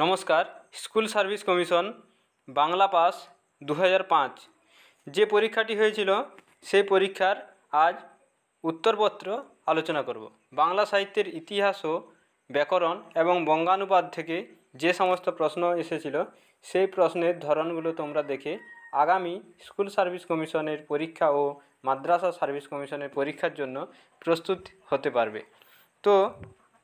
নমস্কার school service commission Bangla pass দু যে পরীক্ষাটি হয়েছিল সেই পরীক্ষার আজ উত্তরপত্র আলোচনা করব বাংলা সাহিত্যের ইতিহাস ও ব্যাকরণ এবং বঙ্গানুবাদ থেকে যে সমস্ত প্রশ্ন এসেছিল সেই প্রশ্নের ধরনগুলো তোমরা দেখে আগামী স্কুল সার্ভিস কমিশনের পরীক্ষা ও মাদ্রাসা সার্ভিস কমিশনের পরীক্ষার জন্য প্রস্তুত হতে পারবে তো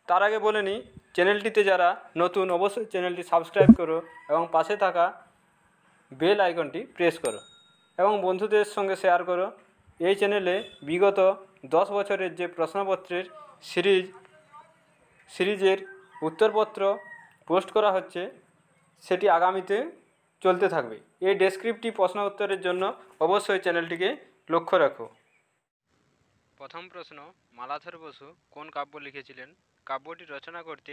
তার আগে বলে নিই চ্যানেলটিতে যারা নতুন অবশ্যই চ্যানেলটি সাবস্ক্রাইব করো এবং পাশে থাকা বেল আইকনটি প্রেস করো এবং বন্ধুদের সঙ্গে শেয়ার করো এই চ্যানেলে বিগত দশ বছরের যে প্রশ্নপত্রের সিরিজ সিরিজের উত্তরপত্র পোস্ট করা হচ্ছে সেটি আগামীতে চলতে থাকবে এই ডেসক্রিপটি প্রশ্ন উত্তরের জন্য অবশ্যই চ্যানেলটিকে লক্ষ্য রাখো প্রথম প্রশ্ন মালাধর বসু কোন কাব্য লিখেছিলেন কাব্যটি রচনা করতে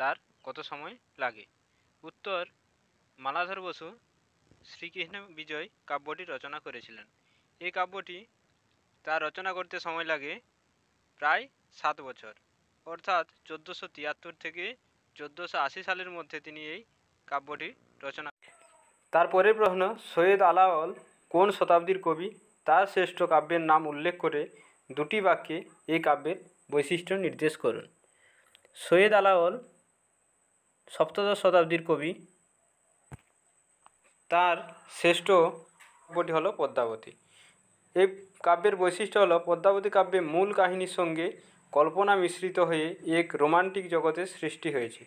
তার কত সময় লাগে উত্তর মালাধর বসু শ্রীকৃষ্ণ বিজয় কাব্যটি রচনা করেছিলেন এই কাব্যটি তার রচনা করতে সময় লাগে প্রায় সাত বছর অর্থাৎ চোদ্দোশো তিয়াত্তর থেকে চোদ্দোশো আশি সালের মধ্যে তিনি এই কাব্যটি রচনা তারপরের প্রশ্ন সৈয়দ আলাওল কোন শতাব্দীর কবি তার শ্রেষ্ঠ কাব্যের নাম উল্লেখ করে দুটি বাক্যে এই কাব্যের বৈশিষ্ট্য নির্দেশ করুন সৈয়দ আলাওল সপ্তদশ শতাব্দীর কবি তার শ্রেষ্ঠ কাব্যটি হলো পদ্মাবতী এই কাব্যের বৈশিষ্ট্য হলো পদ্মাবতী কাব্যে মূল কাহিনীর সঙ্গে কল্পনা মিশ্রিত হয়ে এক রোমান্টিক জগতের সৃষ্টি হয়েছে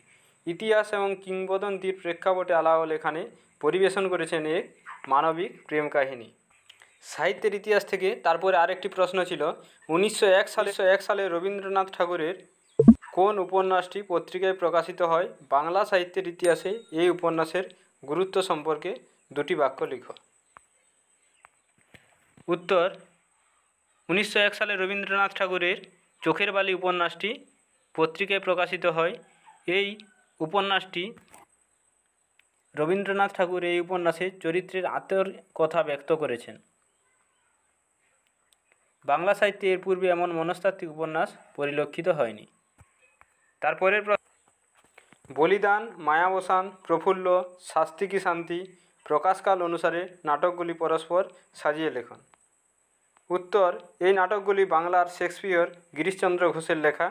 ইতিহাস এবং কিংবদন্তির প্রেক্ষাপটে আলাওল এখানে পরিবেশন করেছেন এক মানবিক প্রেম কাহিনী সাহিত্যের ইতিহাস থেকে তারপরে আরেকটি প্রশ্ন ছিল উনিশশো এক সালে এক সালে রবীন্দ্রনাথ ঠাকুরের কোন উপন্যাসটি পত্রিকায় প্রকাশিত হয় বাংলা সাহিত্যের ইতিহাসে এই উপন্যাসের গুরুত্ব সম্পর্কে দুটি বাক্য লিখ উত্তর উনিশশো এক সালে রবীন্দ্রনাথ ঠাকুরের চোখের বালি উপন্যাসটি পত্রিকায় প্রকাশিত হয় এই উপন্যাসটি রবীন্দ্রনাথ ঠাকুর এই উপন্যাসে চরিত্রের আতর কথা ব্যক্ত করেছেন বাংলা সাহিত্যে এর পূর্বে এমন মনস্তাত্ত্বিক উপন্যাস পরিলক্ষিত হয়নি তারপরের বলিদান মায়াবসান প্রফুল্ল শাস্তি কি শান্তি প্রকাশকাল অনুসারে নাটকগুলি পরস্পর সাজিয়ে লেখুন উত্তর এই নাটকগুলি বাংলার শেক্সপিয়র গিরিশচন্দ্র ঘোষের লেখা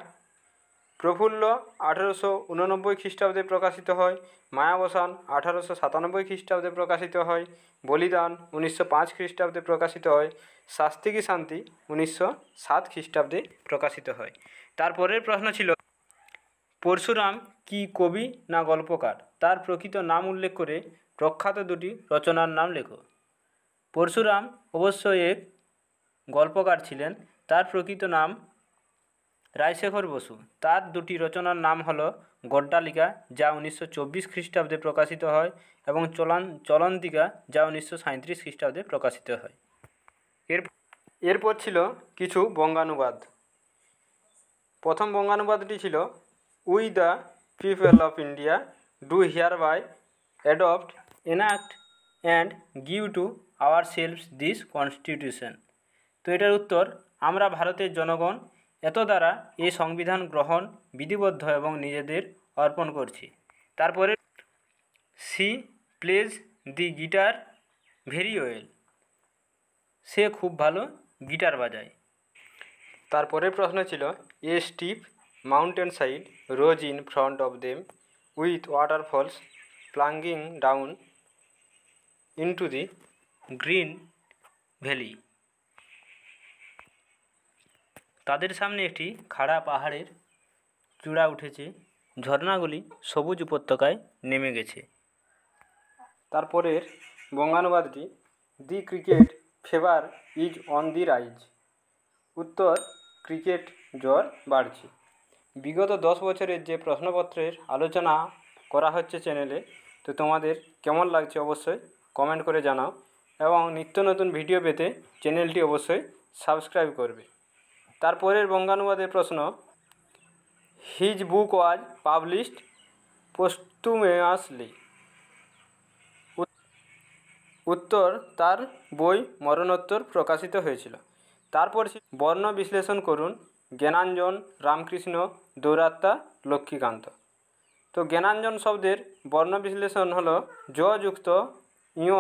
প্রফুল্ল আঠারোশো উননব্বই খ্রিস্টাব্দে প্রকাশিত হয় মায়াবসান আঠারোশো সাতানব্বই খ্রিস্টাব্দে প্রকাশিত হয় বলিদান উনিশশো পাঁচ খ্রিস্টাব্দে প্রকাশিত হয় শাস্তি কি শান্তি উনিশশো সাত খ্রিস্টাব্দে প্রকাশিত হয় তারপরের প্রশ্ন ছিল পরশুরাম কি কবি না গল্পকার তার প্রকৃত নাম উল্লেখ করে প্রখ্যাত দুটি রচনার নাম লেখো পরশুরাম অবশ্য এক গল্পকার ছিলেন তার প্রকৃত নাম রায়শেখর বসু তার দুটি রচনার নাম হলো গড্ডালিকা যা উনিশশো চব্বিশ খ্রিস্টাব্দে প্রকাশিত হয় এবং চলান চলন্তিকা যা উনিশশো সাঁত্রিশ খ্রিস্টাব্দে প্রকাশিত হয় এর এরপর ছিল কিছু বঙ্গানুবাদ প্রথম বঙ্গানুবাদটি ছিল we the people of India do hereby adopt enact and give to our self this constitution তো এটার উত্তর আমরা ভারতের জনগণ এত দ্বারা এই সংবিধান গ্রহণ বিধিবদ্ধ এবং নিজেদের অর্পণ করছি তারপরে she plays the guitar very well সে খুব ভালো গিটার বাজায় তারপরের প্রশ্ন ছিল a steep mountain side rose in front of them with waterfalls plunging down into the green valley তাদের সামনে একটি খাড়া পাহাড়ের চূড়া উঠেছে ঝর্ণাগুলি সবুজ উপত্যকায় নেমে গেছে তারপরের বঙ্গানুবাদটি the cricket fever is on the rise উত্তর ক্রিকেট জ্বর বাড়ছে বিগত দশ বছরের যে প্রশ্নপত্রের আলোচনা করা হচ্ছে চ্যানেলে তো তোমাদের কেমন লাগছে অবশ্যই কমেন্ট করে জানাও এবং নিত্য নতুন ভিডিও পেতে চ্যানেলটি অবশ্যই সাবস্ক্রাইব করবে তারপরের বঙ্গানুবাদের প্রশ্ন হিজ বুক ওয়াজ পাবলিশড পোস্টুমেয়াসলি উত্তর তার বই মরণোত্তর প্রকাশিত হয়েছিল তারপর বর্ণ বিশ্লেষণ করুন জ্ঞানাঞ্জন রামকৃষ্ণ দৌরাত্মা লক্ষ্মীকান্ত তো জ্ঞানাঞ্জন শব্দের বর্ণ বিশ্লেষণ হলো জ যুক্ত ইয়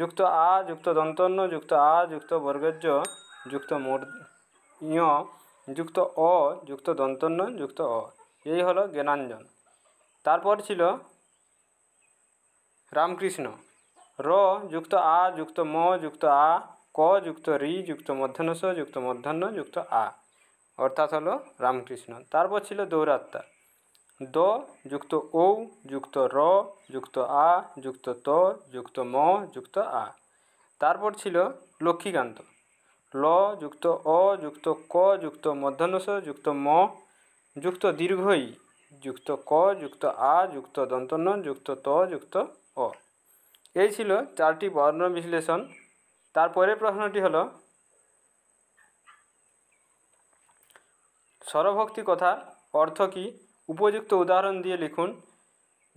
যুক্ত আ যুক্ত দন্তন্য যুক্ত আ যুক্ত বর্গজ যুক্ত মোর ইয় যুক্ত অ যুক্ত দন্তন্য যুক্ত অ এই হলো জ্ঞানাঞ্জন তারপর ছিল রামকৃষ্ণ র যুক্ত আ যুক্ত ম যুক্ত আ ক যুক্ত রি যুক্ত মধ্যাহ্ন যুক্ত মধ্যাহ্ন যুক্ত আ অর্থাৎ হলো রামকৃষ্ণ তারপর ছিল দৌরাত্মা দ যুক্ত ঔ যুক্ত র যুক্ত আ যুক্ত ত যুক্ত ম যুক্ত আ তারপর ছিল লক্ষ্মীকান্ত ল যুক্ত অ যুক্ত ক যুক্ত মধ্যাহ্নস যুক্ত ম যুক্ত দীর্ঘই যুক্ত ক যুক্ত আ যুক্ত দন্তন্য যুক্ত ত যুক্ত অ এই ছিল চারটি বর্ণ বিশ্লেষণ তারপরে প্রশ্নটি হলো স্বরভক্তি কথা অর্থ কী উপযুক্ত উদাহরণ দিয়ে লিখুন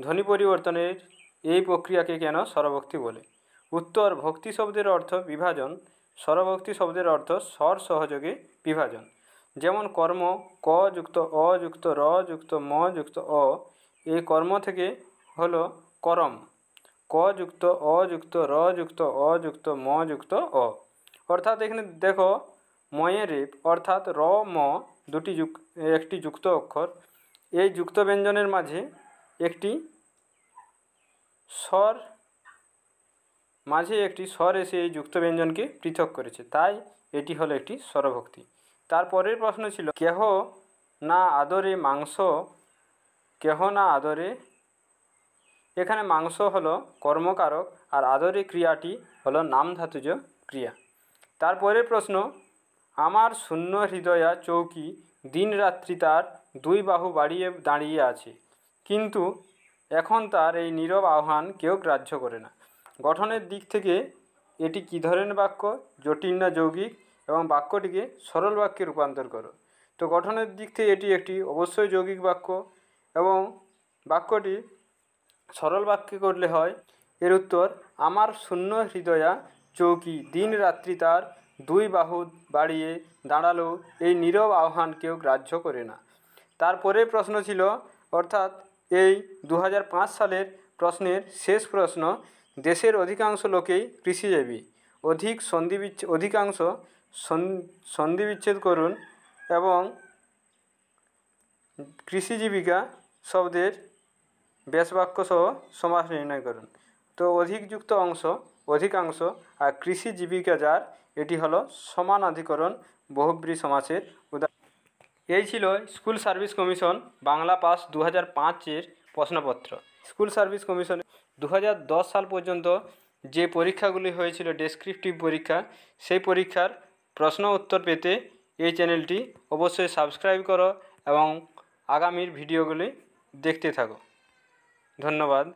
ধ্বনি পরিবর্তনের এই প্রক্রিয়াকে কেন স্বরভক্তি বলে উত্তর ভক্তি শব্দের অর্থ বিভাজন স্বরভক্তি শব্দের অর্থ স্বর সহযোগে বিভাজন যেমন কর্ম ক যুক্ত অ যুক্ত র যুক্ত ম যুক্ত অ এই কর্ম থেকে হল করম ক যুক্ত অ যুক্ত র যুক্ত অ যুক্ত ম যুক্ত অ অর্থাৎ এখানে দেখো রেপ অর্থাৎ র ম দুটি একটি যুক্ত অক্ষর এই যুক্ত ব্যঞ্জনের মাঝে একটি স্বর মাঝে একটি স্বর এসে এই যুক্ত ব্যঞ্জনকে পৃথক করেছে তাই এটি হলো একটি স্বরভক্তি তারপরের প্রশ্ন ছিল কেহ না আদরে মাংস কেহ না আদরে এখানে মাংস হলো কর্মকারক আর আদরে ক্রিয়াটি হলো নাম ধাতুজ ক্রিয়া তারপরের প্রশ্ন আমার শূন্য হৃদয়া চৌকি দিনরাত্রি তার দুই বাহু বাড়িয়ে দাঁড়িয়ে আছে কিন্তু এখন তার এই নীরব আহ্বান কেউ গ্রাহ্য করে না গঠনের দিক থেকে এটি কী ধরনের বাক্য জটিল না যৌগিক এবং বাক্যটিকে সরল বাক্যে রূপান্তর করো তো গঠনের দিক থেকে এটি একটি অবশ্যই যৌগিক বাক্য এবং বাক্যটি সরল বাক্যে করলে হয় এর উত্তর আমার শূন্য হৃদয়া চৌকি দিন রাত্রি তার দুই বাহু বাড়িয়ে দাঁড়ালো এই নীরব আহ্বান কেউ গ্রাহ্য করে না তারপরে প্রশ্ন ছিল অর্থাৎ এই দু সালের প্রশ্নের শেষ প্রশ্ন দেশের অধিকাংশ লোকেই কৃষিজীবী অধিক সন্ধি অধিকাংশ সন্ধি বিচ্ছেদ করুন এবং কৃষিজীবিকা শব্দের ব্যাসবাক্য সহ সমাস নির্ণয় করুন তো অধিক যুক্ত অংশ অধিকাংশ আর কৃষি জীবিকা যার এটি হলো সমানাধিকরণ বহুব্রী সমাজের উদাহরণ এই ছিল school service commission Bangla pass দু হাজার পাঁচের প্রশ্নপত্র স্কুল সার্ভিস কমিশন দু সাল পর্যন্ত যে পরীক্ষাগুলি হয়েছিল ডেসক্রিপটিভ পরীক্ষা সেই পরীক্ষার প্রশ্ন উত্তর পেতে এই চ্যানেলটি অবশ্যই সাবস্ক্রাইব করো এবং আগামীর ভিডিওগুলি দেখতে থাকো ধন্যবাদ